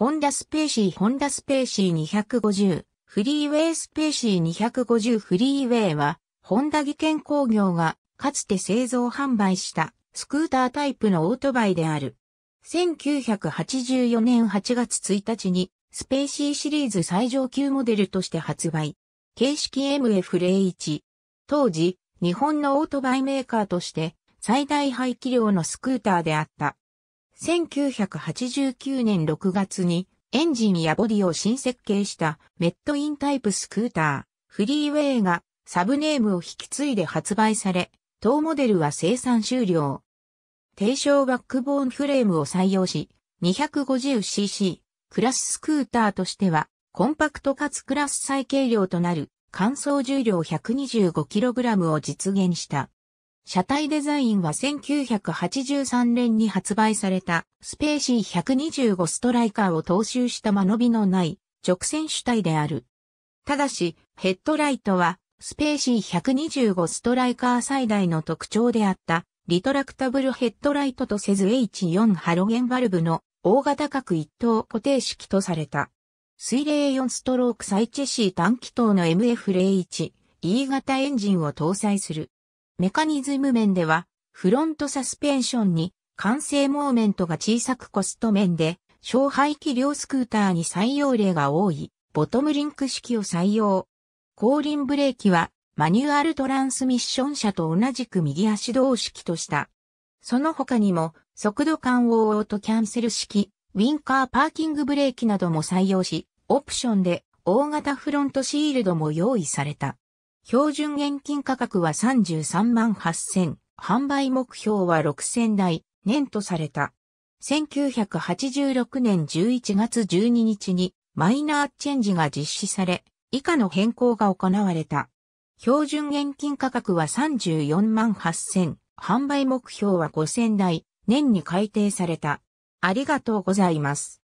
ホンダスペーシー、ホンダスペーシー250、フリーウェイスペーシー250フリーウェイは、ホンダ技研工業が、かつて製造販売した、スクータータイプのオートバイである。1984年8月1日に、スペーシーシリーズ最上級モデルとして発売。形式 MF01。当時、日本のオートバイメーカーとして、最大排気量のスクーターであった。1989年6月にエンジンやボディを新設計したメットインタイプスクーター、フリーウェイがサブネームを引き継いで発売され、当モデルは生産終了。低床バックボーンフレームを採用し、250cc クラススクーターとしては、コンパクトかつクラス最軽量となる、乾燥重量 125kg を実現した。車体デザインは1983年に発売されたスペーシー125ストライカーを踏襲した間延びのない直線主体である。ただし、ヘッドライトはスペーシー125ストライカー最大の特徴であったリトラクタブルヘッドライトとせず H4 ハロゲンバルブの大型角一等固定式とされた。水冷4ストロークサイチェシー短気筒の MF01E 型エンジンを搭載する。メカニズム面では、フロントサスペンションに完成モーメントが小さくコスト面で、小排気量スクーターに採用例が多い、ボトムリンク式を採用。後輪ブレーキは、マニュアルトランスミッション車と同じく右足同式とした。その他にも、速度感をオートキャンセル式、ウィンカーパーキングブレーキなども採用し、オプションで大型フロントシールドも用意された。標準現金価格は33万8000、販売目標は6000台、年とされた。1986年11月12日にマイナーチェンジが実施され、以下の変更が行われた。標準現金価格は34万8000、販売目標は5000台、年に改定された。ありがとうございます。